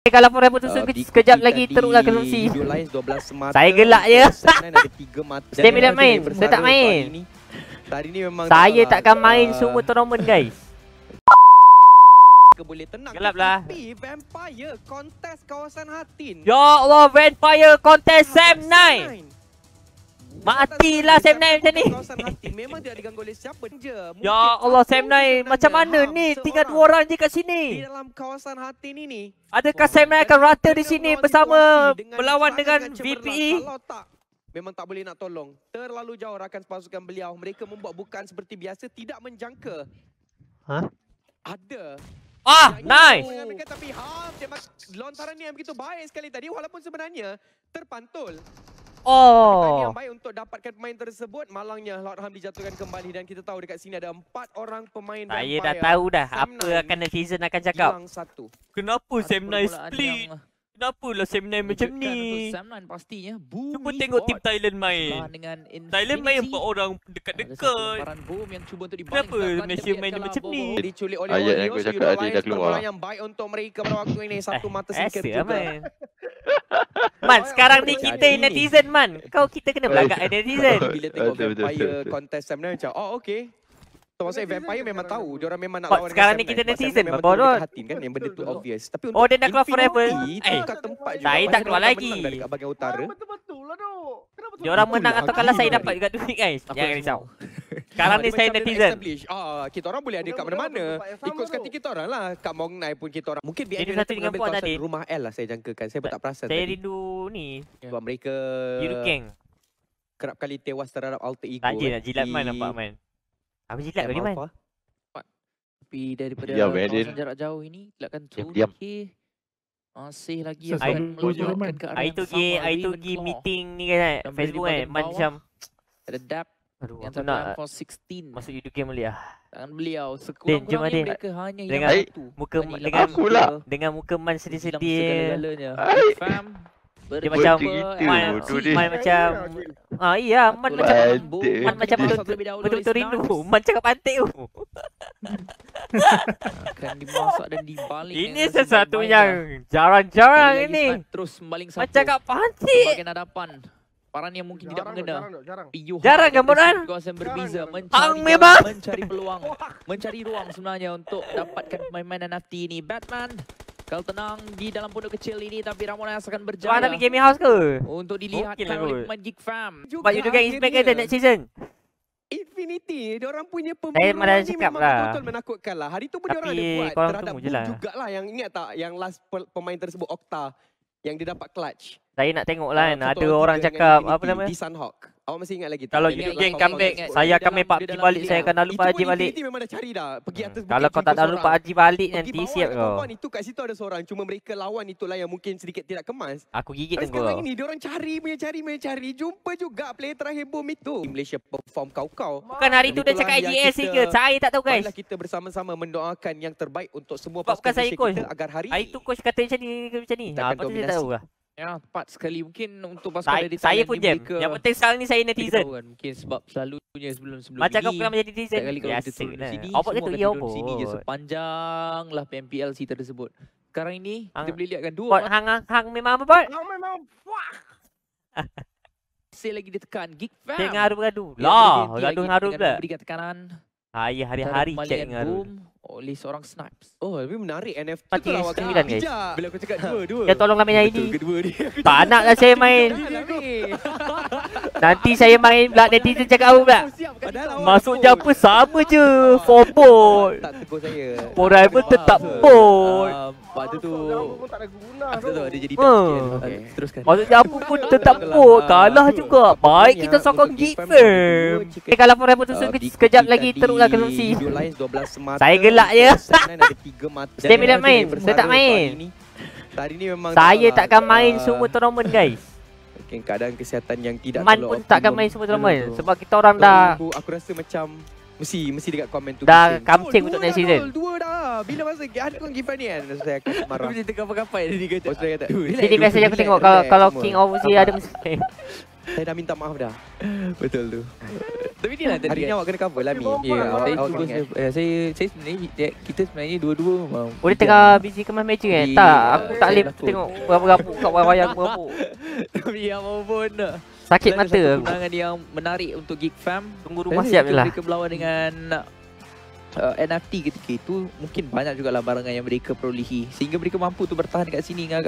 Okay, eh, kalau pun rapper tersebut eh, uh, sekejap lagi teruklah konsumsi. Saya gelak ya. Saya tidak main. Saya tak main. Hari ni memang Saya takkan main semua tournament guys. Boleh tenang Gelaplah Vampire Contest Kawasan Hatin Ya Allah Vampire Contest Sam 9. Matilah Sam Nai macam ni. Memang dia diganggu oleh siapa je. Ya Allah Sam Nai macam mana ni tinggal dua orang je kat sini. Di dalam kawasan hati ni ni. Adakah Sam Nai akan rata di sini bersama melawan dengan VPE? Kalau tak memang tak boleh nak tolong. Terlalu jauh rakan pasukan beliau. Mereka membuat bukan seperti biasa tidak menjangka. Ha? Ada. Ah, nice. Tapi ha, lontaran ni yang begitu baik sekali tadi walaupun sebenarnya terpantul. Oh. Yang baik untuk dapatkan pemain tersebut. Malangnya Lord Ham dijatuhkan kembali dan kita tahu dekat sini ada empat orang pemain Saya dah tahu dah Sam apa akan netizen akan cakap. Satu. Kenapa Sam split? Eh, Kenapa lah Sam macam ni? Sam pastinya. Bumi cuba tengok tim Thailand main. Thailand main empat orang dekat-dekat. Kenapa Malaysia main dia macam ni? Diculik Ayat yang aku cakap tadi dah keluar. Yang baik untuk mereka pada waktu ini. Satu eh, mata eh, sikit juga. Man, sekarang ni kita netizen, ini. Man. Kau kita kena belagak netizen. Bila tengok vampire contest time ni macam, oh, okay. So, maksudnya vampire memang tahu. Dia orang memang nak lawan Sekarang ni kita netizen, Man. Bodo. Hati, kan? Yang benda tu obvious. Tapi oh, dia nak keluar forever. Eh, saya tak keluar lagi. Ah, betul-betul lah, Dok. Dia orang menang atau kalah, saya dapat juga duit, guys. Jangan risau. Sekarang ni saya netizen. Ah, kita orang boleh ada kat mana-mana. Ikut sekali kita orang lah. Kat Mong Nai pun kita orang. Mungkin biar dia dengan puan tadi. Rumah L lah saya jangkakan. Saya pun tak perasan Saya rindu ni. Ya. Buat mereka... Yuru Kerap kali tewas terhadap alter ego. Tak je lah. jilat man nampak man. Apa jilat kau man? Tapi daripada yeah, ya, jarak jauh ini, silapkan ya, tu. Diam, masih lagi so, akan melakukan ke arah yang sama. Itu pergi meeting ni kan, Facebook kan. Macam... Redap. Aduh, yang tengah iPhone 16 Masuk UDK Malik lah Tangan beliau Sekurang-kurangnya mereka hanya yang dengan satu muka, dengan, Aku lah Dengan muka man sedih-sedih Fam dia macam itu, man, macam ah iya man macam man, man macam betul-betul rindu man cakap pantik tu akan dimasak dan dibalik ini sesuatu yang lah. jarang-jarang ini terus maling sampo macam cakap pantik bagian hadapan Paran yang mungkin jarang tidak mengena. Jarang, jarang. Jarang, jarang kan, Kawasan berbeza. Jarang, mencari jarang, jarang. mencari peluang. mencari ruang sebenarnya untuk dapatkan pemain-pemain NFT ini. Batman. Kalau tenang di dalam pondok kecil ini tapi Ramonas akan berjaya. Mana pergi gaming house ke? Untuk dilihatkan okay, lah oleh pemain Geek Fam. But you do get expected the next season. Infinity, Orang punya eh, pemain. ni memang lah. betul menakutkan lah. Hari tu pun diorang ada buat terhadap juga lah Yang ingat tak yang last pemain tersebut, Okta yang dia dapat clutch. Saya nak tengok lah kan. Ada orang cakap apa nama? Sunhawk. Awak masih ingat lagi Kalau you geng comeback, saya akan main PUBG balik. Saya akan lupa hmm. Haji balik. Kalau kau tak lupa Haji balik nanti siap kau. Itu kat situ ada seorang. Cuma mereka lawan itulah yang mungkin sedikit tidak kemas. Aku gigit tengok. Sekarang ini, dia orang cari, punya cari, punya cari. Jumpa juga player terakhir bom itu. Di Malaysia perform kau-kau. Bukan hari itu dah cakap AGS ke? Saya tak tahu guys. kita bersama-sama mendoakan yang terbaik untuk semua pasukan kita agar hari ini. Hari itu coach kata macam ni. Macam ni. Aku tak tahu lah. Ya, tepat sekali. Mungkin untuk pasukan dari Thailand Saya pun jam. Yang penting sekarang ni saya netizen. Kan. Mungkin sebab selalu punya sebelum-sebelum Macam ini. Macam kau pernah menjadi netizen. Kali kalau kita turun lah. sini, Obat kita kata, akan turun di sini je sepanjang lah PMPLC tersebut. Sekarang ini, hang. kita boleh lihatkan dua. Pot, hang, hang, hang memang apa, Hang memang fuck. Saya lagi ditekan. Geek fam. Tengah adu-adu. Lah, adu-adu pula. Berikan tekanan. Hari-hari hari, check dengan Oleh seorang snipes. Oh, lebih menarik NFT Pati tu lah wakil guys. Bila aku cakap dua, dua. Ya tolonglah main ini. Tak nak lah saya main. Nanti saya main pula netizen cakap apa pula. Masuk je apa sama je. Four board. Tak tegur saya. Forever tetap board. Waktu tu Aku tak ada guna Dia jadi ah. tak kan. Teruskan Maksudnya aku pun tetap pun Kalah juga Baik kita sokong Gifem Eh kalah pun Rampo susun ah, Sekejap lagi teruk lah kesempsi Saya gelak je Saya tak main Saya tak main Saya lah. takkan main ah. semua tournament guys yang kadang kesihatan yang tidak Man pun takkan main semua tournament Sebab kita orang dah Aku rasa macam Mesti, mesti dekat komen tu. Dah kamcing oh, untuk next season. Dua dah. Bila masa ada kau give ni kan? Saya akan marah. Mesti tengah berkampai tadi oh, kata. Bos kata. Jadi message aku tengok kalau King of Z ada mesti. Saya dah minta maaf dah. Betul tu. Tapi ni lah tadi. Hari ni kan. awak kena cover lah Mi. Ya, saya saya sebenarnya kita sebenarnya dua-dua memang. Boleh tengah busy kemas meja kan? Tak, aku tak boleh tengok berapa-berapa kat wayang berapa. Tapi apa pun. Sakit mata. Kemenangan yang menarik untuk Geek Fam. Tunggu rumah siap lah. Mereka berlawan dengan uh, NFT ketika itu. Mungkin banyak jugalah barangan yang mereka perolehi. Sehingga mereka mampu tu bertahan kat sini.